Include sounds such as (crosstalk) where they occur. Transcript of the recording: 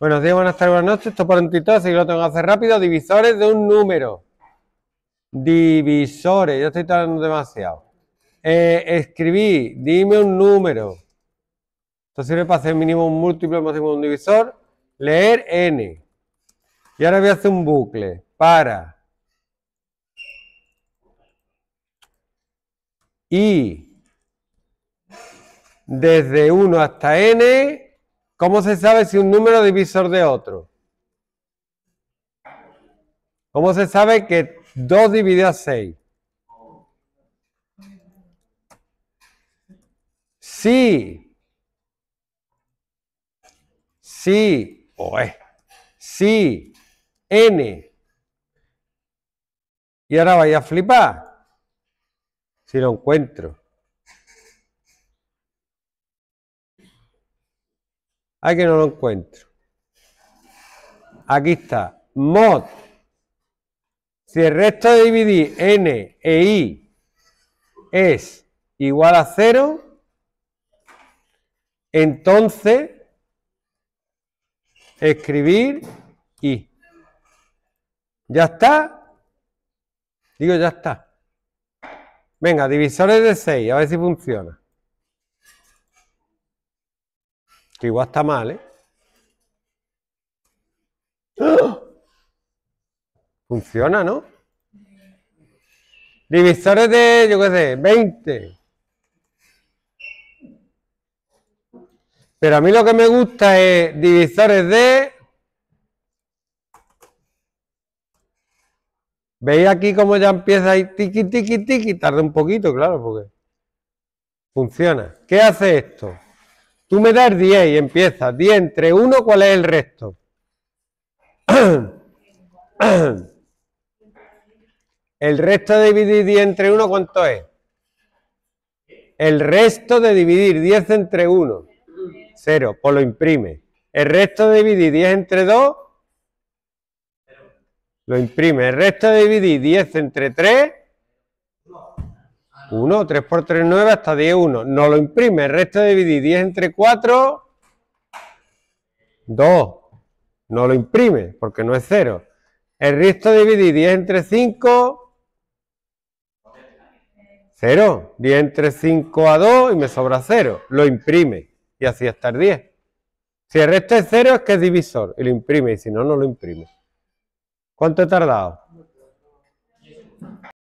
Buenos días, buenas tardes, buenas noches. Esto por un tito, así que lo tengo que hacer rápido. Divisores de un número. Divisores, yo estoy tardando demasiado. Eh, escribí, dime un número. Esto sirve para hacer mínimo un múltiplo, máximo un divisor. Leer n. Y ahora voy a hacer un bucle para Y. desde 1 hasta n ¿Cómo se sabe si un número divisor de otro? ¿Cómo se sabe que 2 dividido a 6? Sí. Sí. o Sí. N. Y ahora vaya a flipar. Si lo encuentro. Hay ah, que no lo encuentro. Aquí está. Mod. Si el resto de dividir n e i es igual a cero, entonces escribir i. ¿Ya está? Digo, ya está. Venga, divisores de 6, a ver si funciona. igual está mal, ¿eh? Funciona, ¿no? Divisores de, yo qué sé, 20. Pero a mí lo que me gusta es divisores de... ¿Veis aquí cómo ya empieza ahí tiki tiki tiki, Tarda un poquito, claro, porque funciona. ¿Qué hace esto? Tú me das 10 y empiezas. 10 entre 1, ¿cuál es el resto? (clears throat) el resto de dividir 10 entre 1, ¿cuánto es? El resto de dividir 10 entre 1, 0, pues lo imprime. El resto de dividir 10 entre 2, lo imprime. El resto de dividir 10 entre 3, 1, 3 por 3, 9 hasta 10, 1. No lo imprime, el resto de dividir 10 entre 4, 2. No lo imprime porque no es 0. El resto de dividir 10 entre 5, 0. 10 entre 5 a 2 y me sobra 0. Lo imprime y así hasta el 10. Si el resto es 0 es que es divisor y lo imprime y si no, no lo imprime. ¿Cuánto he tardado?